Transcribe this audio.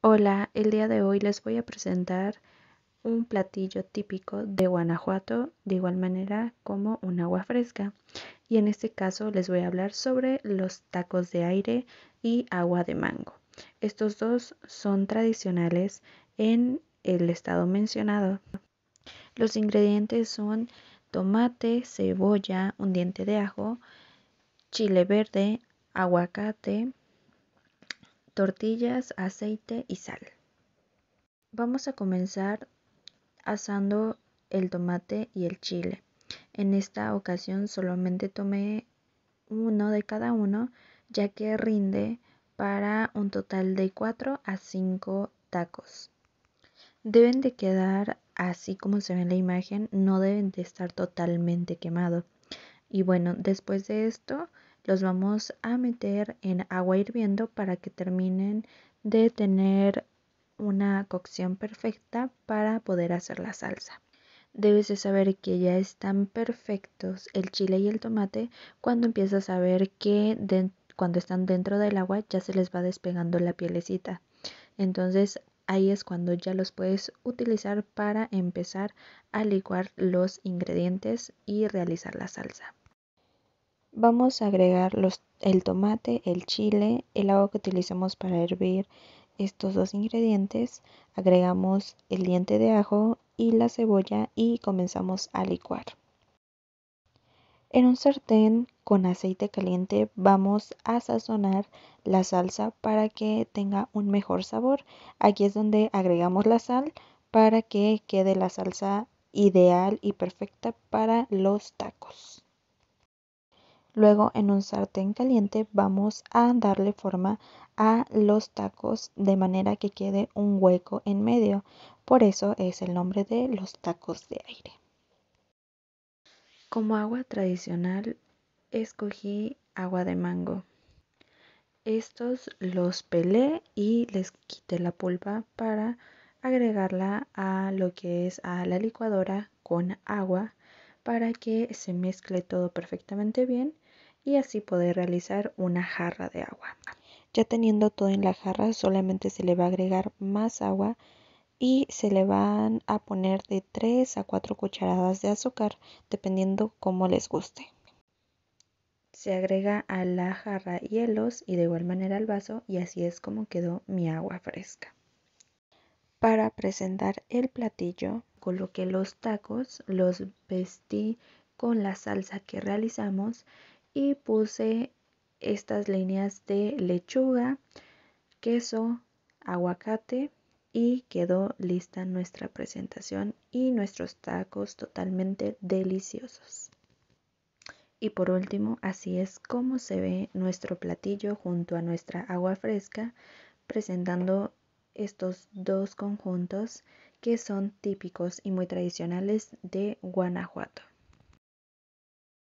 Hola, el día de hoy les voy a presentar un platillo típico de Guanajuato, de igual manera como un agua fresca. Y en este caso les voy a hablar sobre los tacos de aire y agua de mango. Estos dos son tradicionales en el estado mencionado. Los ingredientes son tomate, cebolla, un diente de ajo, chile verde, aguacate, tortillas, aceite y sal. Vamos a comenzar asando el tomate y el chile. En esta ocasión solamente tomé uno de cada uno ya que rinde para un total de 4 a 5 tacos. Deben de quedar así como se ve en la imagen, no deben de estar totalmente quemado. Y bueno, después de esto los vamos a meter en agua hirviendo para que terminen de tener una cocción perfecta para poder hacer la salsa. Debes de saber que ya están perfectos el chile y el tomate cuando empiezas a ver que cuando están dentro del agua ya se les va despegando la pielecita. Entonces ahí es cuando ya los puedes utilizar para empezar a licuar los ingredientes y realizar la salsa. Vamos a agregar el tomate, el chile, el agua que utilizamos para hervir estos dos ingredientes. Agregamos el diente de ajo y la cebolla y comenzamos a licuar. En un sartén con aceite caliente vamos a sazonar la salsa para que tenga un mejor sabor. Aquí es donde agregamos la sal para que quede la salsa ideal y perfecta para los tacos. Luego en un sartén caliente vamos a darle forma a los tacos de manera que quede un hueco en medio. Por eso es el nombre de los tacos de aire. Como agua tradicional escogí agua de mango. Estos los pelé y les quité la pulpa para agregarla a lo que es a la licuadora con agua para que se mezcle todo perfectamente bien y así poder realizar una jarra de agua. Ya teniendo todo en la jarra, solamente se le va a agregar más agua y se le van a poner de 3 a 4 cucharadas de azúcar, dependiendo cómo les guste. Se agrega a la jarra hielos y de igual manera al vaso y así es como quedó mi agua fresca. Para presentar el platillo, coloqué los tacos, los vestí con la salsa que realizamos y puse estas líneas de lechuga, queso, aguacate y quedó lista nuestra presentación y nuestros tacos totalmente deliciosos. Y por último, así es como se ve nuestro platillo junto a nuestra agua fresca, presentando estos dos conjuntos que son típicos y muy tradicionales de Guanajuato.